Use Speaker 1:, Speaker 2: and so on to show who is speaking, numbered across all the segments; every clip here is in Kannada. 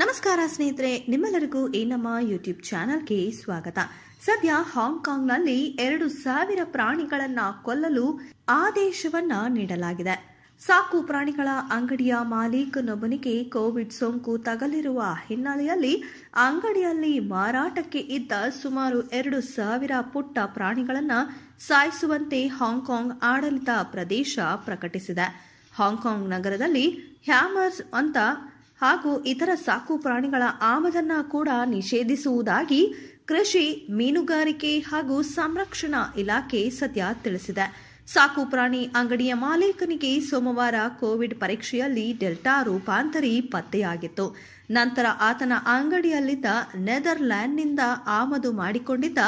Speaker 1: ನಮಸ್ಕಾರ ಸ್ನೇಹಿತರೆ ನಿಮ್ಮೆಲ್ಲರಿಗೂ ಈ ನಮ್ಮ ಯೂಟ್ಯೂಬ್ ಚಾನಲ್ಗೆ ಸ್ವಾಗತ ಸದ್ಯ ಹಾಂಗ್ಕಾಂಗ್ನಲ್ಲಿ ಎರಡು ಸಾವಿರ ಪ್ರಾಣಿಗಳನ್ನ ಕೊಲ್ಲಲು ಆದೇಶವನ್ನ ನೀಡಲಾಗಿದೆ ಸಾಕು ಪ್ರಾಣಿಗಳ ಅಂಗಡಿಯ ಮಾಲೀಕನೊಬ್ಬನಿಗೆ ಕೋವಿಡ್ ಸೋಂಕು ತಗಲಿರುವ ಹಿನ್ನೆಲೆಯಲ್ಲಿ ಅಂಗಡಿಯಲ್ಲಿ ಮಾರಾಟಕ್ಕೆ ಇದ್ದ ಸುಮಾರು ಎರಡು ಸಾವಿರ ಪುಟ್ಟ ಪ್ರಾಣಿಗಳನ್ನು ಸಾಯಿಸುವಂತೆ ಹಾಂಗ್ಕಾಂಗ್ ಆಡಳಿತ ಪ್ರದೇಶ ಪ್ರಕಟಿಸಿದೆ ಹಾಂಗ್ಕಾಂಗ್ ನಗರದಲ್ಲಿ ಹ್ಯಾಮರ್ಸ್ ಅಂತ ಹಾಗೂ ಇತರ ಸಾಕು ಪ್ರಾಣಿಗಳ ಆಮದನ್ನ ಕೂಡ ನಿಷೇಧಿಸುವುದಾಗಿ ಕೃಷಿ ಮೀನುಗಾರಿಕೆ ಹಾಗೂ ಸಂರಕ್ಷಣಾ ಇಲಾಖೆ ಸದ್ಯ ತಿಳಿಸಿದೆ ಸಾಕು ಪ್ರಾಣಿ ಅಂಗಡಿಯ ಮಾಲೀಕನಿಗೆ ಸೋಮವಾರ ಕೋವಿಡ್ ಪರೀಕ್ಷೆಯಲ್ಲಿ ಡೆಲ್ಟಾ ರೂಪಾಂತರಿ ಪತ್ತೆಯಾಗಿತ್ತು ನಂತರ ಆತನ ಅಂಗಡಿಯಲ್ಲಿದ್ದ ನೆದರ್ಲ್ಯಾಂಡ್ನಿಂದ ಆಮದು ಮಾಡಿಕೊಂಡಿದ್ದ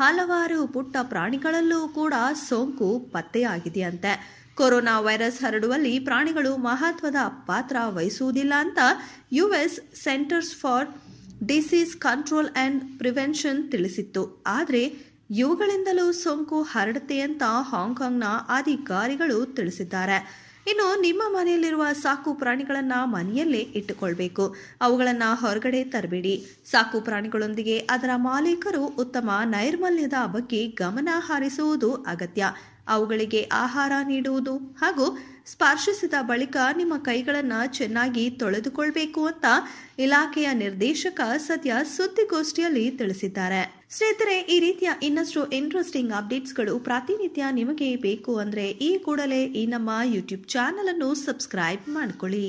Speaker 1: ಹಲವಾರು ಪುಟ್ಟ ಪ್ರಾಣಿಗಳಲ್ಲೂ ಕೂಡ ಸೋಂಕು ಪತ್ತೆಯಾಗಿದೆಯಂತೆ ಕೊರೋನಾ ವೈರಸ್ ಹರಡುವಲ್ಲಿ ಪ್ರಾಣಿಗಳು ಮಹತ್ವದ ಪಾತ್ರ ವಹಿಸುವುದಿಲ್ಲ ಅಂತ US centers for disease control and prevention ತಿಳಿಸಿತ್ತು ಆದರೆ ಇವುಗಳಿಂದಲೂ ಸೋಂಕು ಹರಡುತ್ತೆ ಅಂತ ಹಾಂಗ್ಕಾಂಗ್ನ ಅಧಿಕಾರಿಗಳು ತಿಳಿಸಿದ್ದಾರೆ ಇನ್ನು ನಿಮ್ಮ ಮನೆಯಲ್ಲಿರುವ ಸಾಕು ಪ್ರಾಣಿಗಳನ್ನು ಮನೆಯಲ್ಲೇ ಇಟ್ಟುಕೊಳ್ಬೇಕು ಅವುಗಳನ್ನು ಹೊರಗಡೆ ತರಬೇಡಿ ಸಾಕು ಪ್ರಾಣಿಗಳೊಂದಿಗೆ ಅದರ ಮಾಲೀಕರು ಉತ್ತಮ ನೈರ್ಮಲ್ಯದ ಬಗ್ಗೆ ಗಮನ ಹರಿಸುವುದು ಅಗತ್ಯ ಅವುಗಳಿಗೆ ಆಹಾರ ನೀಡುವುದು ಹಾಗೂ ಸ್ಪರ್ಶಿಸಿದ ಬಳಿಕ ನಿಮ್ಮ ಕೈಗಳನ್ನು ಚೆನ್ನಾಗಿ ತೊಳೆದುಕೊಳ್ಬೇಕು ಅಂತ ಇಲಾಖೆಯ ನಿರ್ದೇಶಕ ಸದ್ಯ ಸುದ್ದಿಗೋಷ್ಠಿಯಲ್ಲಿ ತಿಳಿಸಿದ್ದಾರೆ ಸ್ನೇಹಿತರೆ ಈ ರೀತಿಯ ಇನ್ನಷ್ಟು ಇಂಟ್ರೆಸ್ಟಿಂಗ್ ಅಪ್ಡೇಟ್ಸ್ಗಳು ಪ್ರಾತಿನಿತ್ಯ ನಿಮಗೆ ಬೇಕು ಅಂದ್ರೆ ಈ ಕೂಡಲೇ ಈ ನಮ್ಮ ಯೂಟ್ಯೂಬ್ ಚಾನೆಲ್ ಅನ್ನು ಸಬ್ಸ್ಕ್ರೈಬ್ ಮಾಡಿಕೊಳ್ಳಿ